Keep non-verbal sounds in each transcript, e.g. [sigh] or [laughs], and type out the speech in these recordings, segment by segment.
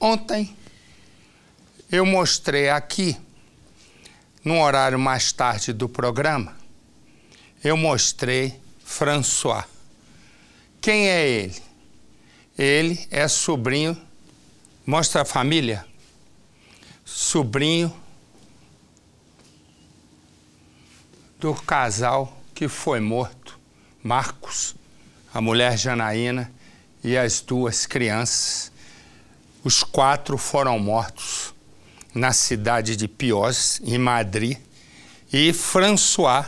Ontem eu mostrei aqui, num horário mais tarde do programa, eu mostrei François. Quem é ele? Ele é sobrinho, mostra a família, sobrinho do casal que foi morto, Marcos, a mulher Janaína e as duas crianças os quatro foram mortos na cidade de Piós, em Madrid, e François,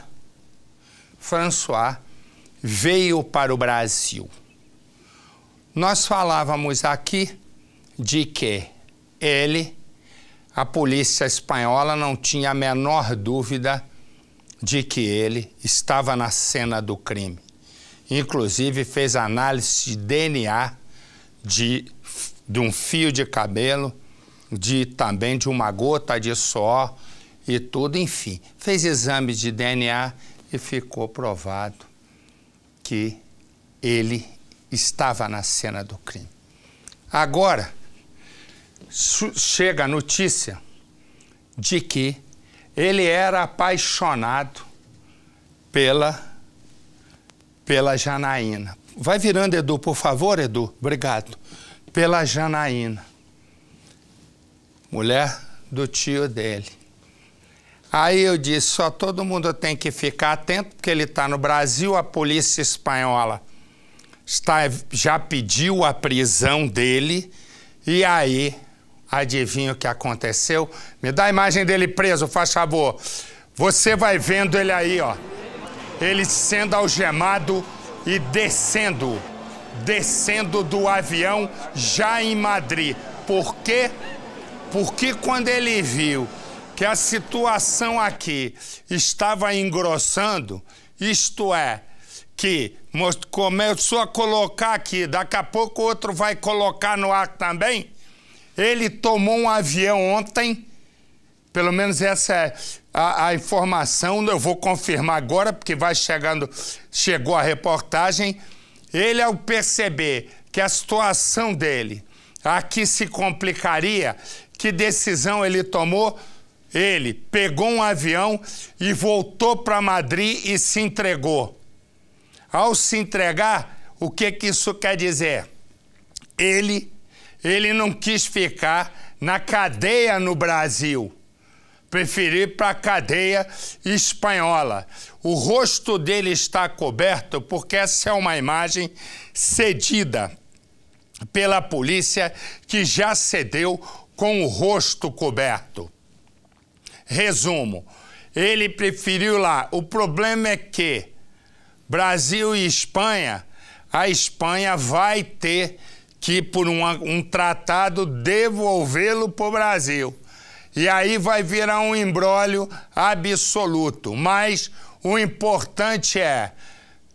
François veio para o Brasil. Nós falávamos aqui de que ele, a polícia espanhola, não tinha a menor dúvida de que ele estava na cena do crime. Inclusive fez análise de DNA de de um fio de cabelo, de também de uma gota de suor e tudo, enfim. Fez exame de DNA e ficou provado que ele estava na cena do crime. Agora chega a notícia de que ele era apaixonado pela pela Janaína. Vai virando, Edu, por favor, Edu. Obrigado pela Janaína, mulher do tio dele. Aí eu disse: só todo mundo tem que ficar atento, porque ele está no Brasil, a polícia espanhola está, já pediu a prisão dele. E aí, adivinha o que aconteceu? Me dá a imagem dele preso, faz favor. Você vai vendo ele aí, ó. Ele sendo algemado e descendo descendo do avião já em Madrid. Por quê? Porque quando ele viu que a situação aqui estava engrossando, isto é, que começou a colocar aqui, daqui a pouco outro vai colocar no ar também. Ele tomou um avião ontem, pelo menos essa é a, a informação, eu vou confirmar agora, porque vai chegando, chegou a reportagem ele, ao é perceber que é a situação dele aqui se complicaria, que decisão ele tomou? Ele pegou um avião e voltou para Madrid e se entregou. Ao se entregar, o que, que isso quer dizer? Ele, ele não quis ficar na cadeia no Brasil preferi para a cadeia espanhola. O rosto dele está coberto porque essa é uma imagem cedida pela polícia que já cedeu com o rosto coberto. Resumo: ele preferiu lá. O problema é que Brasil e Espanha, a Espanha vai ter que, por um tratado, devolvê-lo para o Brasil. E aí vai virar um embrólio absoluto. Mas o importante é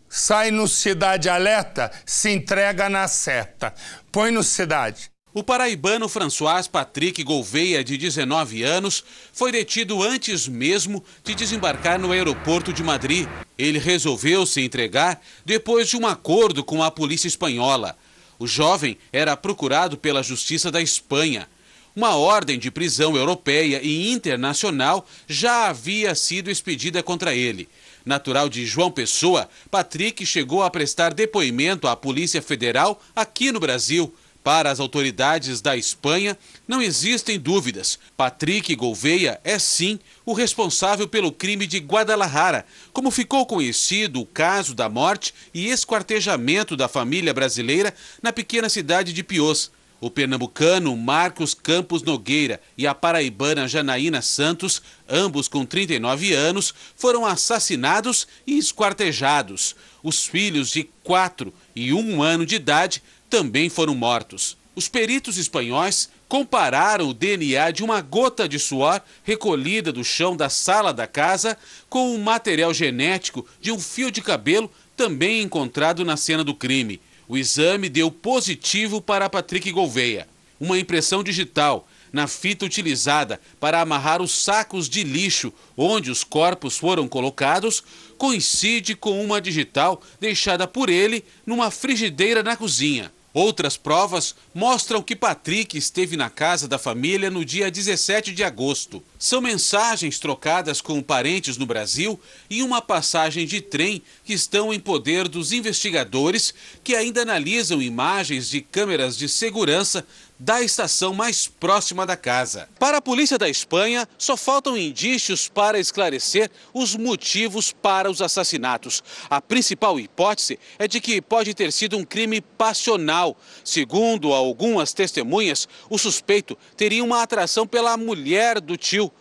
sai no Cidade Alerta, se entrega na Seta, Põe no Cidade. O paraibano François Patrick Gouveia, de 19 anos, foi detido antes mesmo de desembarcar no aeroporto de Madrid. Ele resolveu se entregar depois de um acordo com a polícia espanhola. O jovem era procurado pela Justiça da Espanha. Uma ordem de prisão europeia e internacional já havia sido expedida contra ele. Natural de João Pessoa, Patrick chegou a prestar depoimento à Polícia Federal aqui no Brasil. Para as autoridades da Espanha, não existem dúvidas. Patrick Gouveia é sim o responsável pelo crime de Guadalajara, como ficou conhecido o caso da morte e esquartejamento da família brasileira na pequena cidade de Pios. O pernambucano Marcos Campos Nogueira e a paraibana Janaína Santos, ambos com 39 anos, foram assassinados e esquartejados. Os filhos de 4 e 1 ano de idade também foram mortos. Os peritos espanhóis compararam o DNA de uma gota de suor recolhida do chão da sala da casa com o material genético de um fio de cabelo também encontrado na cena do crime. O exame deu positivo para Patrick Gouveia. Uma impressão digital na fita utilizada para amarrar os sacos de lixo onde os corpos foram colocados coincide com uma digital deixada por ele numa frigideira na cozinha. Outras provas mostram que Patrick esteve na casa da família no dia 17 de agosto. São mensagens trocadas com parentes no Brasil e uma passagem de trem que estão em poder dos investigadores que ainda analisam imagens de câmeras de segurança da estação mais próxima da casa. Para a polícia da Espanha, só faltam indícios para esclarecer os motivos para os assassinatos. A principal hipótese é de que pode ter sido um crime passional. Segundo algumas testemunhas, o suspeito teria uma atração pela mulher do tio.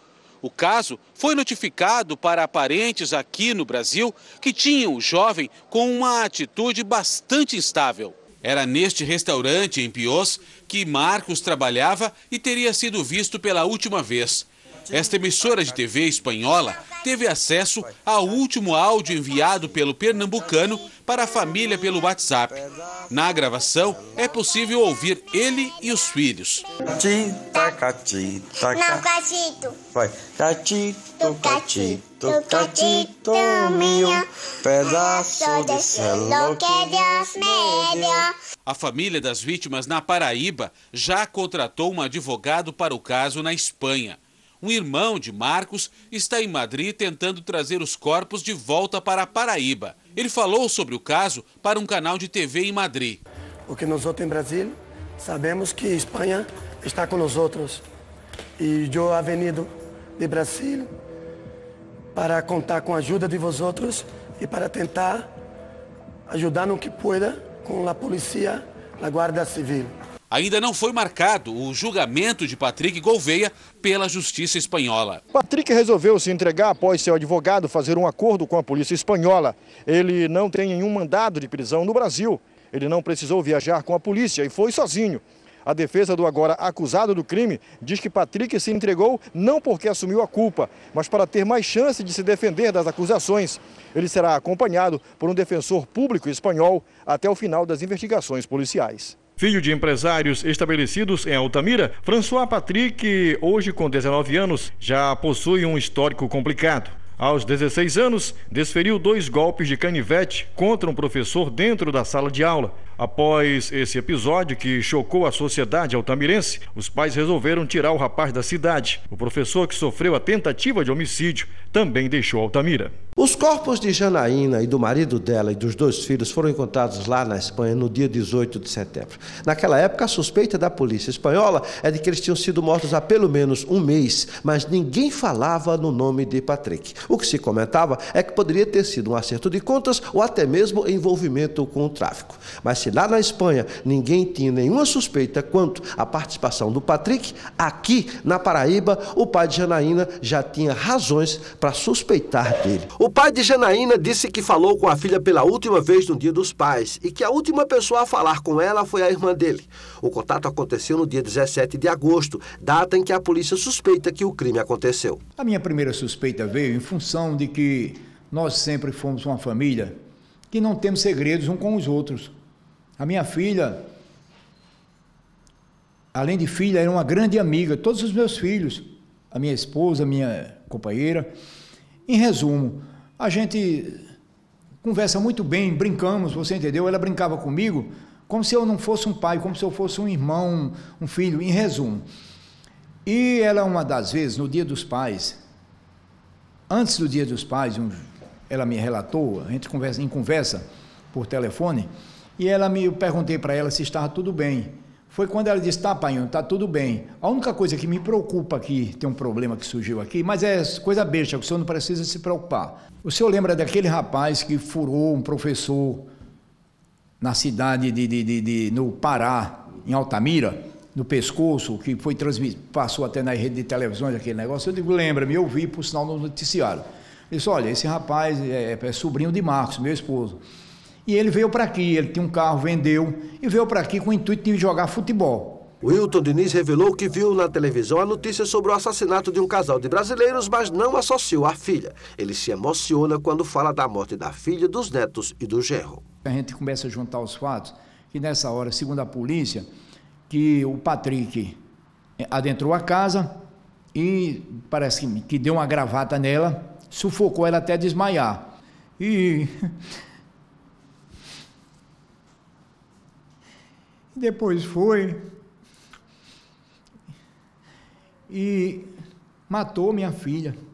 O caso foi notificado para parentes aqui no Brasil que tinham o jovem com uma atitude bastante instável. Era neste restaurante em Piós que Marcos trabalhava e teria sido visto pela última vez. Esta emissora de TV espanhola teve acesso ao último áudio enviado pelo pernambucano para a família pelo WhatsApp. Na gravação, é possível ouvir ele e os filhos. Sim tá, catito. Não, catito. Vai. Catito, catito, catito meu, pedaço ah, de céu que é Deus me deu. A família das vítimas na Paraíba já contratou um advogado para o caso na Espanha. Um irmão de Marcos está em Madrid tentando trazer os corpos de volta para a Paraíba. Ele falou sobre o caso para um canal de TV em Madrid. O que nós outros em Brasil sabemos que Espanha está com outros e eu avenido de Brasil para contar com a ajuda de vosotros e para tentar ajudar no que pueda com a polícia, a guarda civil. Ainda não foi marcado o julgamento de Patrick Gouveia pela justiça espanhola. Patrick resolveu se entregar após seu advogado fazer um acordo com a polícia espanhola. Ele não tem nenhum mandado de prisão no Brasil. Ele não precisou viajar com a polícia e foi sozinho. A defesa do agora acusado do crime diz que Patrick se entregou não porque assumiu a culpa, mas para ter mais chance de se defender das acusações. Ele será acompanhado por um defensor público espanhol até o final das investigações policiais. Filho de empresários estabelecidos em Altamira, François Patrick, hoje com 19 anos, já possui um histórico complicado. Aos 16 anos, desferiu dois golpes de canivete contra um professor dentro da sala de aula. Após esse episódio que chocou a sociedade altamirense, os pais resolveram tirar o rapaz da cidade. O professor que sofreu a tentativa de homicídio também deixou Altamira. Os corpos de Janaína e do marido dela e dos dois filhos foram encontrados lá na Espanha no dia 18 de setembro. Naquela época, a suspeita da polícia espanhola é de que eles tinham sido mortos há pelo menos um mês, mas ninguém falava no nome de Patrick. O que se comentava é que poderia ter sido um acerto de contas ou até mesmo envolvimento com o tráfico. Mas chegasse lá na Espanha, ninguém tinha nenhuma suspeita quanto à participação do Patrick, aqui na Paraíba, o pai de Janaína já tinha razões para suspeitar dele. O pai de Janaína disse que falou com a filha pela última vez no Dia dos Pais e que a última pessoa a falar com ela foi a irmã dele. O contato aconteceu no dia 17 de agosto, data em que a polícia suspeita que o crime aconteceu. A minha primeira suspeita veio em função de que nós sempre fomos uma família que não temos segredos um com os outros. A minha filha, além de filha, era uma grande amiga, todos os meus filhos, a minha esposa, a minha companheira. Em resumo, a gente conversa muito bem, brincamos, você entendeu? Ela brincava comigo como se eu não fosse um pai, como se eu fosse um irmão, um filho, em resumo. E ela, uma das vezes, no dia dos pais, antes do dia dos pais, ela me relatou, a gente conversa, em conversa por telefone, e ela me perguntei para ela se estava tudo bem. Foi quando ela disse: "Tá, pai, tá tudo bem. A única coisa que me preocupa aqui, tem um problema que surgiu aqui, mas é coisa besta, o senhor não precisa se preocupar. O senhor lembra daquele rapaz que furou um professor na cidade de, de, de, de no Pará, em Altamira?" no pescoço, que foi transmitido, passou até na rede de televisão aquele negócio. Eu digo, lembra-me, eu vi, por sinal, no noticiário. Ele disse, olha, esse rapaz é, é sobrinho de Marcos, meu esposo. E ele veio para aqui, ele tinha um carro, vendeu e veio para aqui com o intuito de jogar futebol. Wilton Diniz revelou que viu na televisão a notícia sobre o assassinato de um casal de brasileiros, mas não associou à filha. Ele se emociona quando fala da morte da filha, dos netos e do gerro. A gente começa a juntar os fatos, que nessa hora, segundo a polícia, que o Patrick eh, adentrou a casa e parece que deu uma gravata nela, sufocou ela até desmaiar. E [laughs] depois foi e matou minha filha.